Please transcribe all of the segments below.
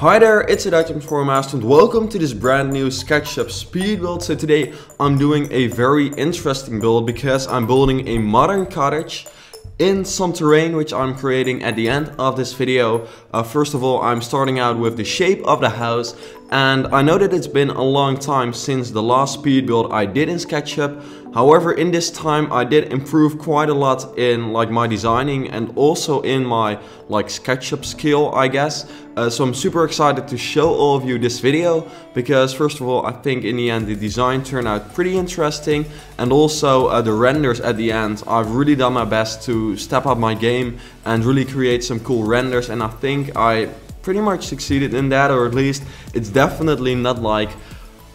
Hi there, it's Adactum from and welcome to this brand new SketchUp speed build. So today I'm doing a very interesting build because I'm building a modern cottage in some terrain which I'm creating at the end of this video. Uh, first of all, I'm starting out with the shape of the house and I know that it's been a long time since the last speed build I did in SketchUp However, in this time I did improve quite a lot in like my designing and also in my like SketchUp skill, I guess. Uh, so I'm super excited to show all of you this video because first of all, I think in the end the design turned out pretty interesting and also uh, the renders at the end. I've really done my best to step up my game and really create some cool renders and I think I pretty much succeeded in that or at least it's definitely not like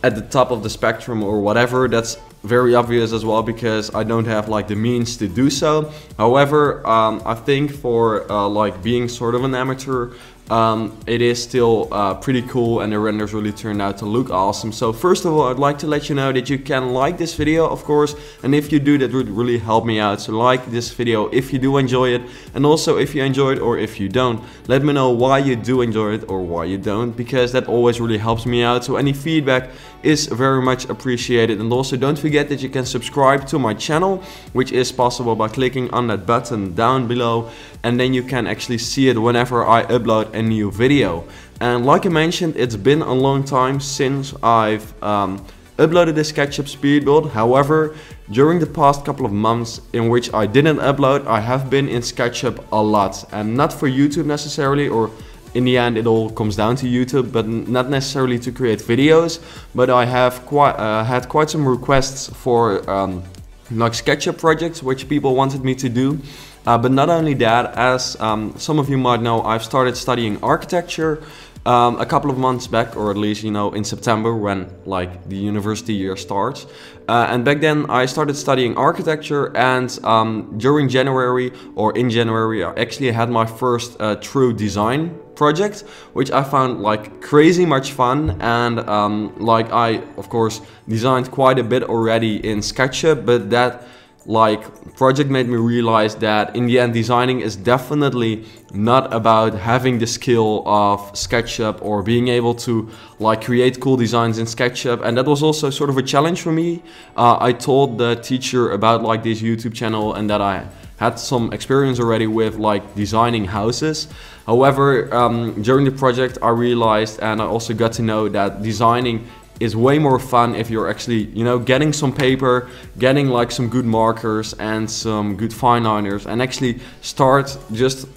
at the top of the spectrum or whatever that's very obvious as well because I don't have like the means to do so. However, um, I think for uh, like being sort of an amateur, um, it is still uh, pretty cool and the renders really turned out to look awesome. So first of all, I'd like to let you know that you can like this video, of course, and if you do, that would really help me out. So like this video if you do enjoy it, and also if you enjoy it or if you don't. Let me know why you do enjoy it or why you don't, because that always really helps me out. So any feedback is very much appreciated. And also don't forget that you can subscribe to my channel, which is possible by clicking on that button down below and then you can actually see it whenever I upload a new video. And like I mentioned, it's been a long time since I've um, uploaded this SketchUp speed build. However, during the past couple of months in which I didn't upload, I have been in SketchUp a lot. And not for YouTube necessarily, or in the end it all comes down to YouTube, but not necessarily to create videos. But I have quite uh, had quite some requests for um, like SketchUp projects which people wanted me to do. Uh, but not only that, as um, some of you might know, I've started studying architecture um, a couple of months back, or at least, you know, in September when like the university year starts. Uh, and back then I started studying architecture and um, during January or in January, I actually had my first uh, true design project, which I found like crazy much fun. And um, like I, of course, designed quite a bit already in SketchUp, but that like project made me realize that in the end designing is definitely not about having the skill of SketchUp or being able to like create cool designs in SketchUp and that was also sort of a challenge for me. Uh, I told the teacher about like this YouTube channel and that I had some experience already with like designing houses. However, um, during the project I realized and I also got to know that designing is way more fun if you're actually, you know, getting some paper, getting like some good markers and some good fine liners and actually start just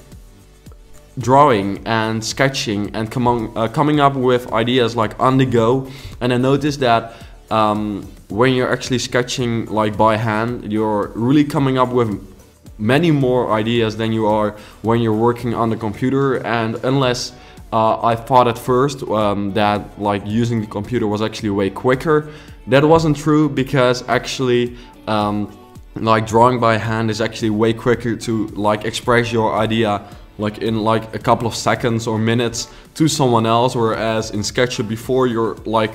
drawing and sketching and on, uh, coming up with ideas like on the go. And I noticed that um, when you're actually sketching like by hand, you're really coming up with many more ideas than you are when you're working on the computer. And unless uh, I thought at first um, that like using the computer was actually way quicker. That wasn't true because actually um, like drawing by hand is actually way quicker to like express your idea like in like a couple of seconds or minutes to someone else whereas in SketchUp before you're like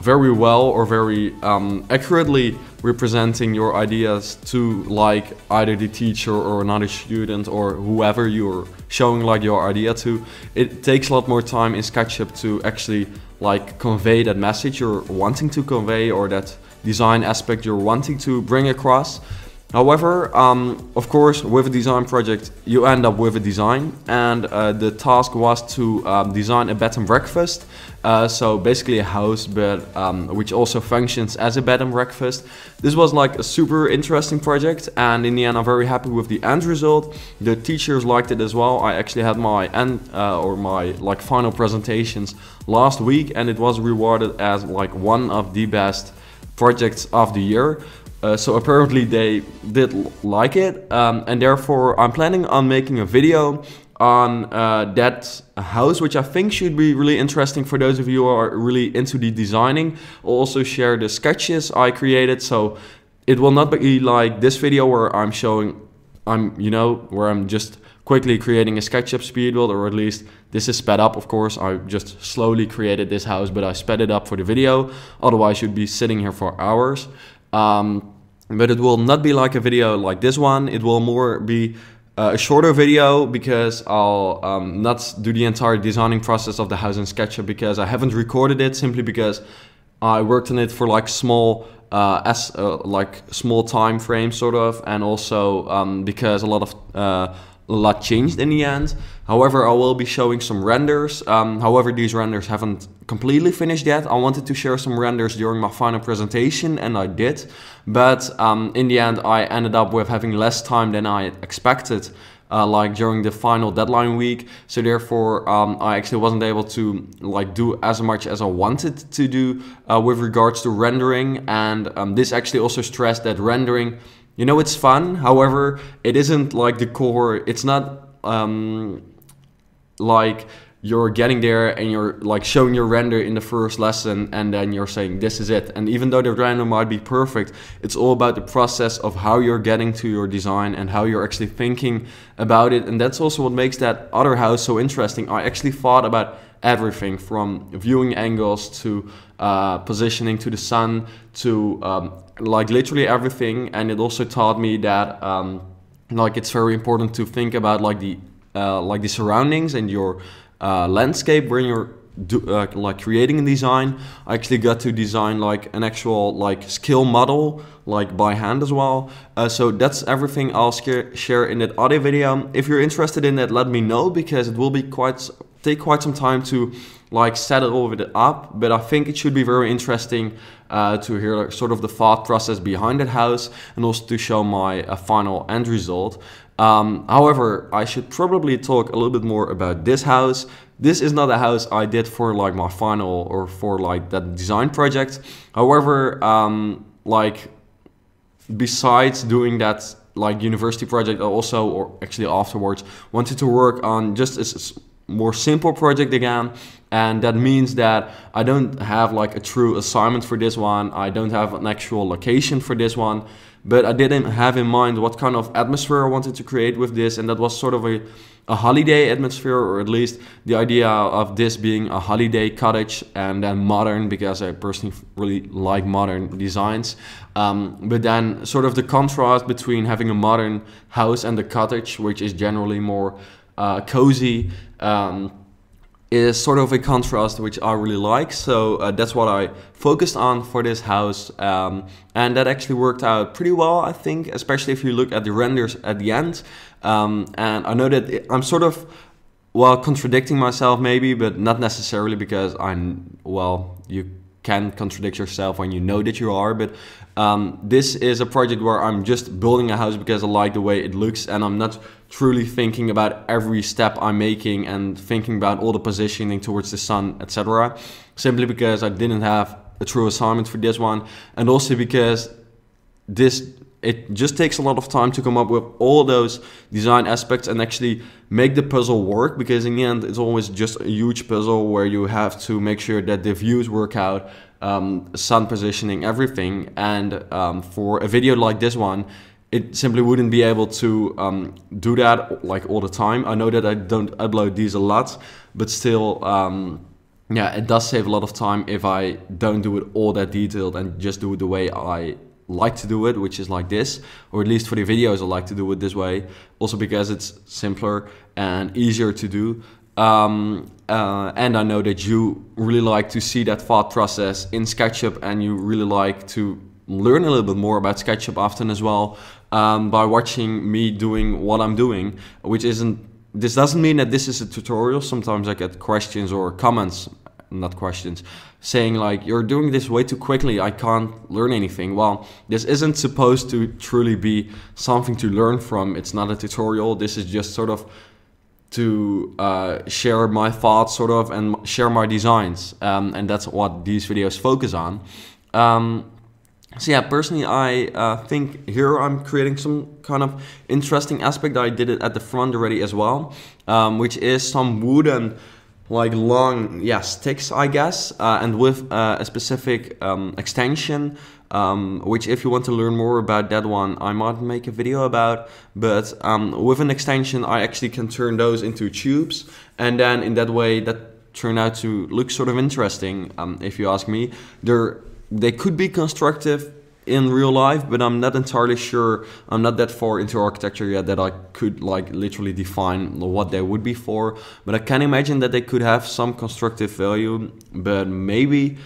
very well or very um, accurately representing your ideas to like either the teacher or another student or whoever you're showing like your idea to. It takes a lot more time in SketchUp to actually like convey that message you're wanting to convey or that design aspect you're wanting to bring across. However, um, of course, with a design project, you end up with a design, and uh, the task was to um, design a bed and breakfast. Uh, so basically a house, but um, which also functions as a bed and breakfast. This was like a super interesting project, and in the end, I'm very happy with the end result. The teachers liked it as well. I actually had my end uh, or my like final presentations last week, and it was rewarded as like one of the best projects of the year uh, so apparently they did like it um, and therefore I'm planning on making a video on uh, that house which I think should be really interesting for those of you who are really into the designing. I'll also share the sketches I created so it will not be like this video where I'm showing I'm you know where I'm just quickly creating a SketchUp speed build or at least this is sped up of course I just slowly created this house but I sped it up for the video otherwise you'd be sitting here for hours um, but it will not be like a video like this one. It will more be uh, a shorter video because I'll um, not do the entire designing process of the house in SketchUp because I haven't recorded it simply because I worked on it for like small uh, as uh, like small time frame sort of and also um, because a lot of uh, a lot changed in the end. However, I will be showing some renders. Um, however, these renders haven't completely finished yet. I wanted to share some renders during my final presentation and I did. But um, in the end, I ended up with having less time than I expected. Uh, like during the final deadline week so therefore um, I actually wasn't able to like do as much as I wanted to do uh, with regards to rendering and um, this actually also stressed that rendering you know, it's fun. However, it isn't like the core. It's not um, like you're getting there and you're like showing your render in the first lesson and then you're saying this is it and even though the render might be perfect it's all about the process of how you're getting to your design and how you're actually thinking about it and that's also what makes that other house so interesting i actually thought about everything from viewing angles to uh, positioning to the sun to um, like literally everything and it also taught me that um, like it's very important to think about like the uh, like the surroundings and your uh, landscape when you're do, uh, like creating a design. I actually got to design like an actual like skill model like by hand as well. Uh, so that's everything I'll share in that audio video. If you're interested in that, let me know because it will be quite take quite some time to like set it all of it up. But I think it should be very interesting uh, to hear like, sort of the thought process behind that house and also to show my uh, final end result. Um, however, I should probably talk a little bit more about this house. This is not a house I did for like my final or for like that design project. However, um, like besides doing that like university project, I also or actually afterwards wanted to work on just a more simple project again and that means that I don't have like a true assignment for this one I don't have an actual location for this one but I didn't have in mind what kind of atmosphere I wanted to create with this, and that was sort of a, a holiday atmosphere, or at least the idea of this being a holiday cottage and then modern, because I personally really like modern designs. Um, but then, sort of the contrast between having a modern house and the cottage, which is generally more uh, cozy. Um, is sort of a contrast which I really like. So uh, that's what I focused on for this house. Um, and that actually worked out pretty well, I think, especially if you look at the renders at the end. Um, and I know that I'm sort of, well, contradicting myself maybe, but not necessarily because I'm, well, you can contradict yourself when you know that you are. But um, this is a project where I'm just building a house because I like the way it looks and I'm not truly thinking about every step I'm making and thinking about all the positioning towards the sun, etc. Simply because I didn't have a true assignment for this one and also because this it just takes a lot of time to come up with all those design aspects and actually make the puzzle work because in the end it's always just a huge puzzle where you have to make sure that the views work out um, sun positioning everything and um, for a video like this one it simply wouldn't be able to um, do that like all the time i know that i don't upload these a lot but still um, yeah, it does save a lot of time if I don't do it all that detailed and just do it the way I like to do it, which is like this, or at least for the videos, I like to do it this way. Also because it's simpler and easier to do. Um, uh, and I know that you really like to see that thought process in SketchUp and you really like to learn a little bit more about SketchUp often as well um, by watching me doing what I'm doing, which isn't, this doesn't mean that this is a tutorial. Sometimes I get questions or comments not questions, saying like, you're doing this way too quickly, I can't learn anything. Well, this isn't supposed to truly be something to learn from. It's not a tutorial. This is just sort of to uh, share my thoughts sort of and share my designs. Um, and that's what these videos focus on. Um, so yeah, personally, I uh, think here I'm creating some kind of interesting aspect. I did it at the front already as well, um, which is some wooden like long yeah sticks I guess uh, and with uh, a specific um, extension um, which if you want to learn more about that one I might make a video about but um, with an extension I actually can turn those into tubes and then in that way that turn out to look sort of interesting um, if you ask me they they could be constructive in real life, but I'm not entirely sure. I'm not that far into architecture yet that I could like literally define what they would be for. But I can imagine that they could have some constructive value, but maybe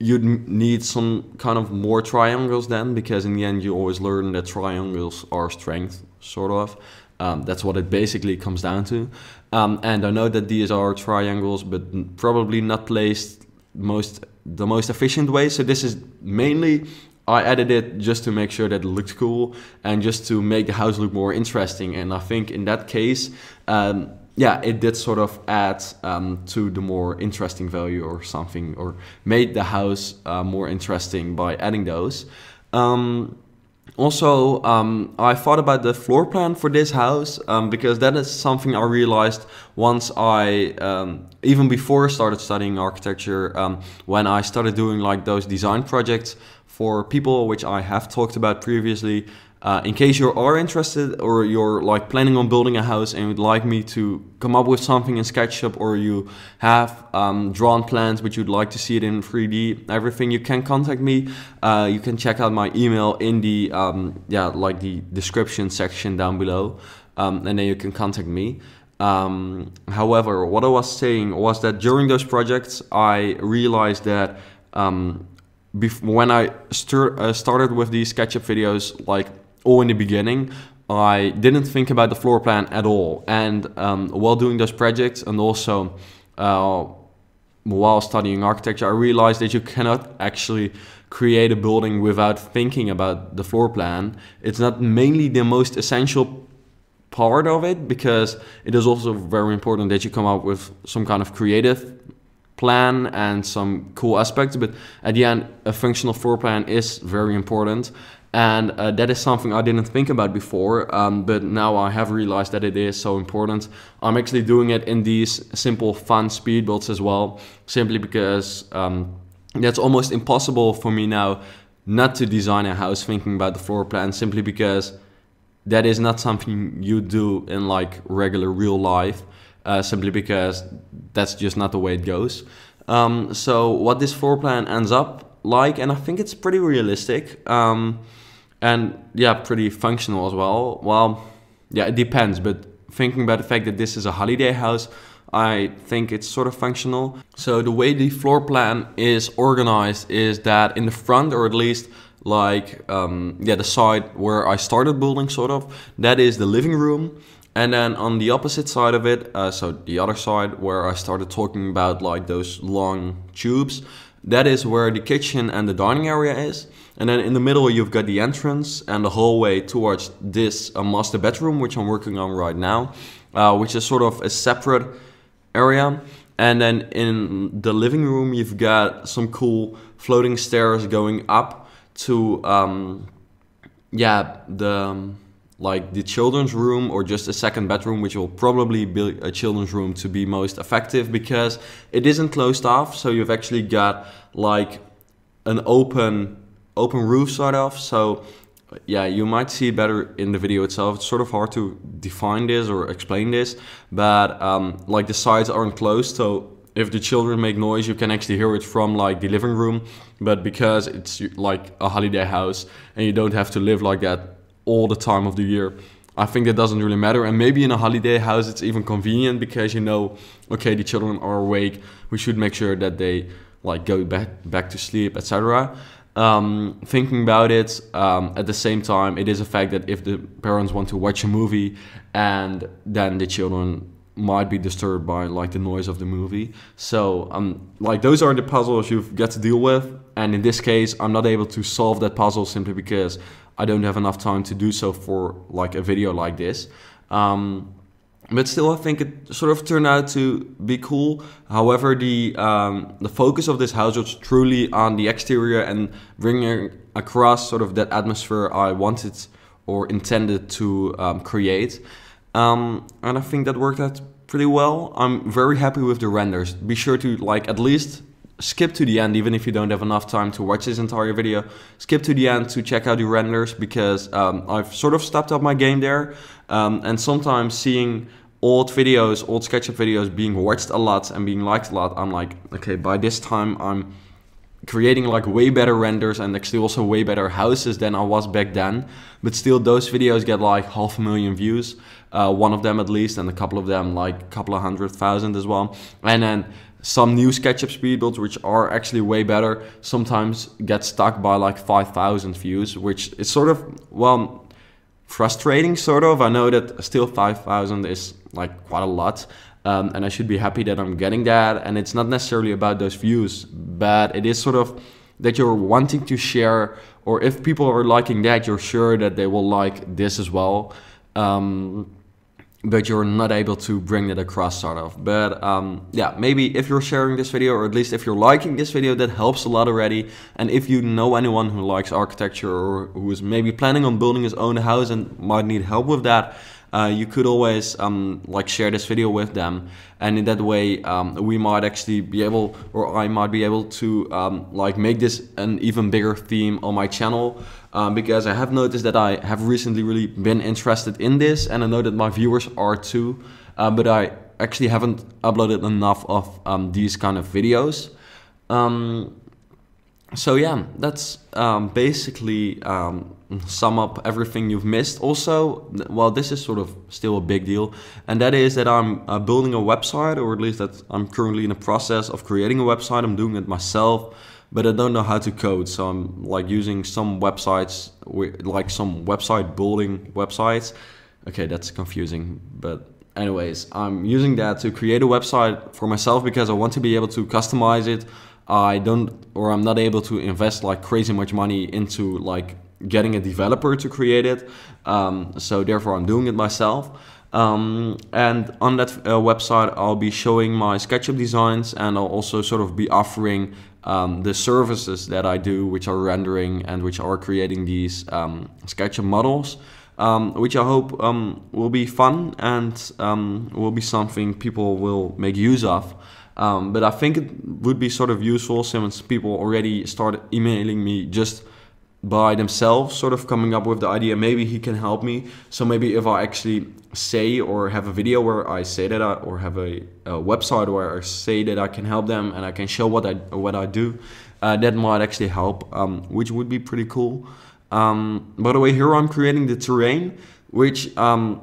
you'd need some kind of more triangles then, because in the end you always learn that triangles are strength, sort of. Um, that's what it basically comes down to. Um, and I know that these are triangles, but probably not placed most the most efficient way. So this is mainly I added it just to make sure that it looked cool and just to make the house look more interesting. And I think in that case, um, yeah, it did sort of add um, to the more interesting value or something, or made the house uh, more interesting by adding those. Um, also, um, I thought about the floor plan for this house um, because that is something I realized once I, um, even before I started studying architecture, um, when I started doing like those design projects for people, which I have talked about previously. Uh, in case you are interested or you're like planning on building a house and would like me to come up with something in SketchUp or you have um, drawn plans but you'd like to see it in 3D, everything, you can contact me. Uh, you can check out my email in the um, yeah like the description section down below, um, and then you can contact me. Um, however, what I was saying was that during those projects, I realized that um, when I uh, started with these SketchUp videos, like or in the beginning, I didn't think about the floor plan at all. And um, while doing those projects and also uh, while studying architecture, I realized that you cannot actually create a building without thinking about the floor plan. It's not mainly the most essential part of it because it is also very important that you come up with some kind of creative plan and some cool aspects but at the end a functional floor plan is very important and uh, that is something I didn't think about before, um, but now I have realized that it is so important. I'm actually doing it in these simple fun speed builds as well, simply because um, that's almost impossible for me now not to design a house thinking about the floor plan simply because that is not something you do in like regular real life uh, simply because that's just not the way it goes. Um, so what this floor plan ends up like, and I think it's pretty realistic. Um, and yeah, pretty functional as well. Well, yeah, it depends, but thinking about the fact that this is a holiday house, I think it's sort of functional. So the way the floor plan is organized is that in the front, or at least like um, yeah, the side where I started building, sort of, that is the living room. And then on the opposite side of it, uh, so the other side where I started talking about like those long tubes, that is where the kitchen and the dining area is. And then in the middle you've got the entrance and the hallway towards this uh, master bedroom, which I'm working on right now, uh, which is sort of a separate area. And then in the living room you've got some cool floating stairs going up to, um, yeah, the... Um, like the children's room or just a second bedroom, which will probably be a children's room to be most effective because it isn't closed off. So you've actually got like an open open roof sort of. So yeah, you might see better in the video itself. It's sort of hard to define this or explain this, but um, like the sides aren't closed. So if the children make noise, you can actually hear it from like the living room. But because it's like a holiday house and you don't have to live like that all the time of the year. I think that doesn't really matter. And maybe in a holiday house, it's even convenient because you know, okay, the children are awake. We should make sure that they like go back back to sleep, etc. Um, thinking about it, um, at the same time, it is a fact that if the parents want to watch a movie, and then the children might be disturbed by like the noise of the movie. So um, like those are the puzzles you've got to deal with. And in this case, I'm not able to solve that puzzle simply because I don't have enough time to do so for like a video like this. Um, but still, I think it sort of turned out to be cool. However, the um, the focus of this house was truly on the exterior and bringing across sort of that atmosphere I wanted or intended to um, create. Um, and I think that worked out pretty well. I'm very happy with the renders. Be sure to like at least skip to the end, even if you don't have enough time to watch this entire video. Skip to the end to check out the renders because um, I've sort of stepped up my game there. Um, and sometimes seeing old videos, old SketchUp videos being watched a lot and being liked a lot, I'm like, okay, by this time I'm creating like way better renders and actually also way better houses than I was back then. But still, those videos get like half a million views, uh, one of them at least, and a couple of them like a couple of hundred thousand as well. And then some new SketchUp speed builds, which are actually way better, sometimes get stuck by like 5,000 views, which is sort of, well, frustrating, sort of. I know that still 5,000 is like quite a lot, um, and I should be happy that I'm getting that. And it's not necessarily about those views, but it is sort of that you're wanting to share, or if people are liking that, you're sure that they will like this as well. Um, but you're not able to bring that across sort of. But um, yeah, maybe if you're sharing this video or at least if you're liking this video, that helps a lot already. And if you know anyone who likes architecture or who is maybe planning on building his own house and might need help with that, uh, you could always um, like share this video with them. And in that way, um, we might actually be able, or I might be able to um, like make this an even bigger theme on my channel. Um, because I have noticed that I have recently really been interested in this and I know that my viewers are too, uh, but I actually haven't uploaded enough of um, these kind of videos. Um, so yeah, that's um, basically um, sum up everything you've missed. Also, well, this is sort of still a big deal, and that is that I'm uh, building a website, or at least that I'm currently in the process of creating a website. I'm doing it myself, but I don't know how to code, so I'm like using some websites, like some website building websites. Okay, that's confusing, but anyways, I'm using that to create a website for myself because I want to be able to customize it. I don't, or I'm not able to invest like crazy much money into like getting a developer to create it. Um, so therefore, I'm doing it myself. Um, and on that uh, website, I'll be showing my SketchUp designs, and I'll also sort of be offering um, the services that I do, which are rendering and which are creating these um, SketchUp models. Um, which I hope um, will be fun and will be something people will make use of. Um, but I think it would be sort of useful since people already started emailing me just by themselves sort of coming up with the idea maybe he can help me so maybe if i actually say or have a video where i say that I, or have a, a website where i say that i can help them and i can show what i what i do uh, that might actually help um, which would be pretty cool um, by the way here i'm creating the terrain which um,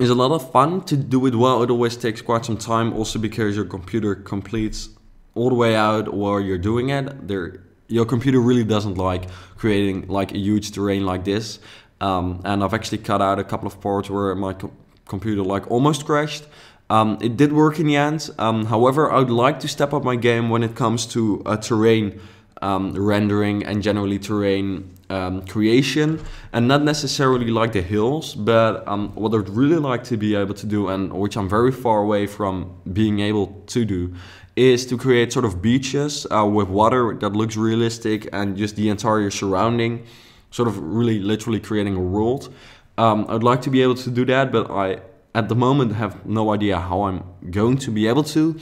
is a lot of fun to do it well it always takes quite some time also because your computer completes all the way out while you're doing it there your computer really doesn't like creating like a huge terrain like this. Um, and I've actually cut out a couple of parts where my co computer like almost crashed. Um, it did work in the end. Um, however, I would like to step up my game when it comes to uh, terrain um, rendering and generally terrain um, creation, and not necessarily like the hills. But um, what I'd really like to be able to do, and which I'm very far away from being able to do, is to create sort of beaches uh, with water that looks realistic and just the entire surrounding, sort of really literally creating a world. Um, I'd like to be able to do that, but I at the moment have no idea how I'm going to be able to.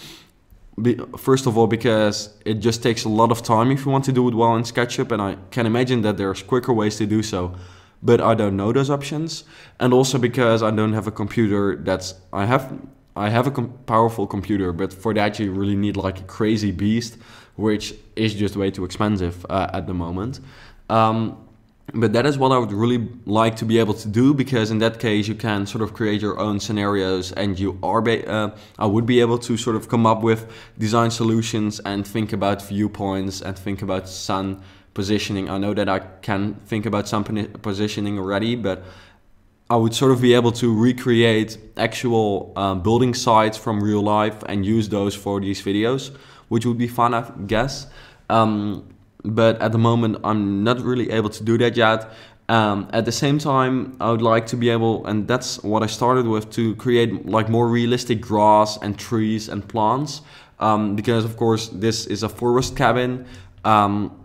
Be, first of all, because it just takes a lot of time if you want to do it well in SketchUp, and I can imagine that there's quicker ways to do so, but I don't know those options. And also because I don't have a computer that's I have I have a com powerful computer, but for that you really need like a crazy beast, which is just way too expensive uh, at the moment. Um, but that is what I would really like to be able to do because in that case you can sort of create your own scenarios and you are uh, I would be able to sort of come up with design solutions and think about viewpoints and think about sun positioning. I know that I can think about sun positioning already, but I would sort of be able to recreate actual um, building sites from real life and use those for these videos, which would be fun, I guess. Um, but at the moment, I'm not really able to do that yet. Um, at the same time, I would like to be able, and that's what I started with, to create like more realistic grass and trees and plants. Um, because of course, this is a forest cabin. Um,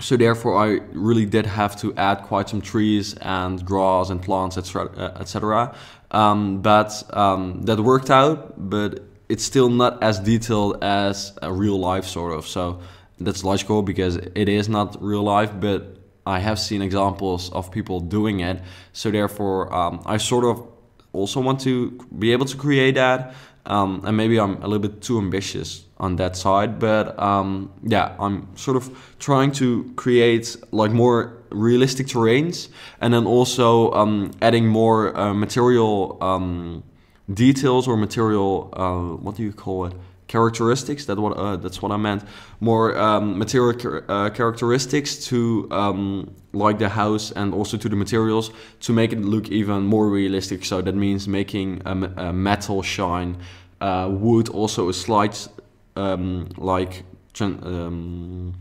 so therefore I really did have to add quite some trees and grass and plants etc uh, etc um, but um, that worked out but it's still not as detailed as a real life sort of so that's logical because it is not real life but I have seen examples of people doing it so therefore um, I sort of also want to be able to create that um, and maybe I'm a little bit too ambitious on that side, but um, yeah, I'm sort of trying to create like more realistic terrains and then also um, adding more uh, material um, details or material, uh, what do you call it? characteristics. That what uh, that's what I meant. More um, material uh, characteristics to um, like the house and also to the materials to make it look even more realistic. So that means making a, a metal shine, uh, wood also a slight um, like um,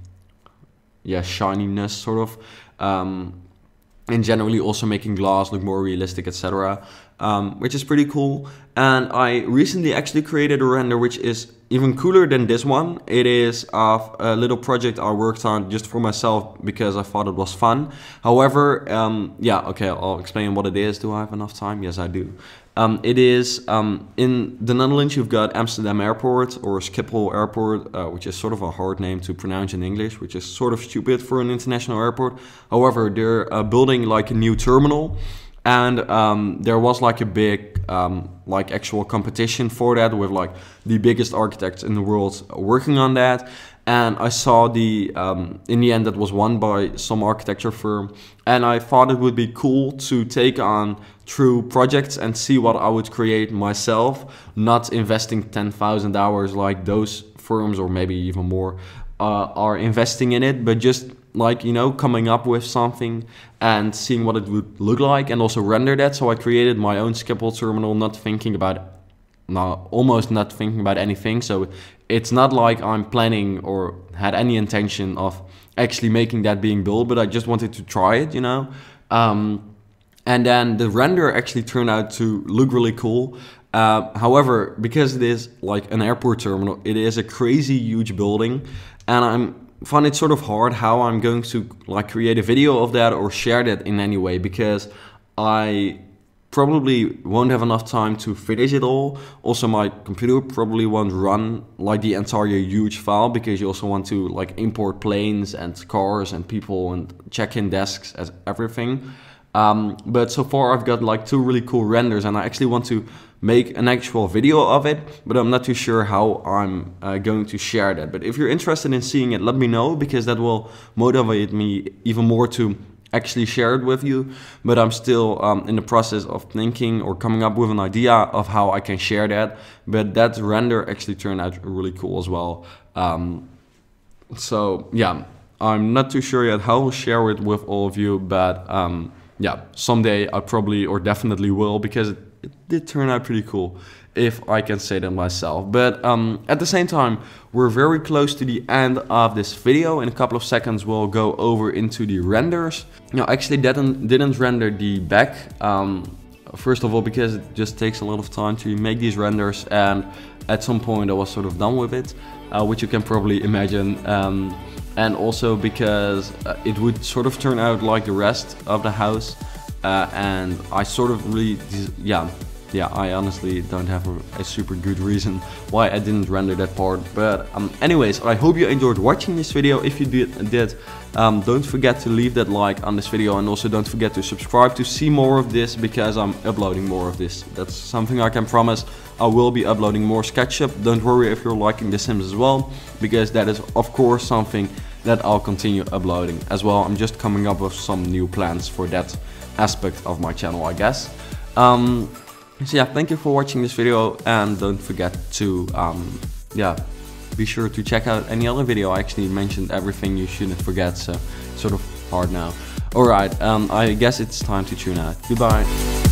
yeah shininess sort of. Um, and generally also making glass look more realistic, etc. Um, which is pretty cool. And I recently actually created a render which is even cooler than this one. It is of a little project I worked on just for myself because I thought it was fun. However, um, yeah, okay, I'll explain what it is. Do I have enough time? Yes, I do. Um, it is um, in the Netherlands. You've got Amsterdam Airport or Schiphol Airport, uh, which is sort of a hard name to pronounce in English, which is sort of stupid for an international airport. However, they're uh, building like a new terminal, and um, there was like a big um, like actual competition for that with like the biggest architects in the world working on that. And I saw the um, in the end that was won by some architecture firm, and I thought it would be cool to take on through projects and see what I would create myself, not investing 10,000 hours like those firms or maybe even more uh, are investing in it, but just like you know coming up with something and seeing what it would look like and also render that so i created my own Skipple terminal not thinking about not almost not thinking about anything so it's not like i'm planning or had any intention of actually making that being built but i just wanted to try it you know um, and then the render actually turned out to look really cool. Uh, however, because it is like an airport terminal, it is a crazy huge building. And I'm find it sort of hard how I'm going to like create a video of that or share that in any way because I probably won't have enough time to finish it all. Also, my computer probably won't run like the entire huge file because you also want to like import planes and cars and people and check-in desks as everything. Um, but so far I've got like two really cool renders and I actually want to make an actual video of it, but I'm not too sure how I'm uh, going to share that. But if you're interested in seeing it, let me know because that will motivate me even more to actually share it with you. But I'm still um, in the process of thinking or coming up with an idea of how I can share that. But that render actually turned out really cool as well. Um, so yeah, I'm not too sure yet how I'll share it with all of you, but um, yeah, someday I probably or definitely will because it, it did turn out pretty cool if I can say that myself. But um, at the same time, we're very close to the end of this video. In a couple of seconds, we'll go over into the renders. Now, actually, that didn't, didn't render the back. Um, first of all, because it just takes a lot of time to make these renders. And at some point, I was sort of done with it, uh, which you can probably imagine. Um, and also because uh, it would sort of turn out like the rest of the house uh, and I sort of really yeah yeah, I honestly don't have a, a, super good reason why I didn't render that part. But um, anyways, I hope you enjoyed watching this video. If you did, did um, don't forget to leave that like on this video and also don't forget to subscribe to see more of this because I'm uploading more of this. That's something I can promise. I will be uploading more SketchUp. Don't worry if you're liking The Sims as well because that is of course something that I'll continue uploading as well. I'm just coming up with some new plans for that aspect of my channel, I guess. Um, so yeah, thank you for watching this video and don't forget to, um, yeah, be sure to check out any other video. I actually mentioned everything you shouldn't forget, so sort of hard now. Alright, um, I guess it's time to tune out. Goodbye.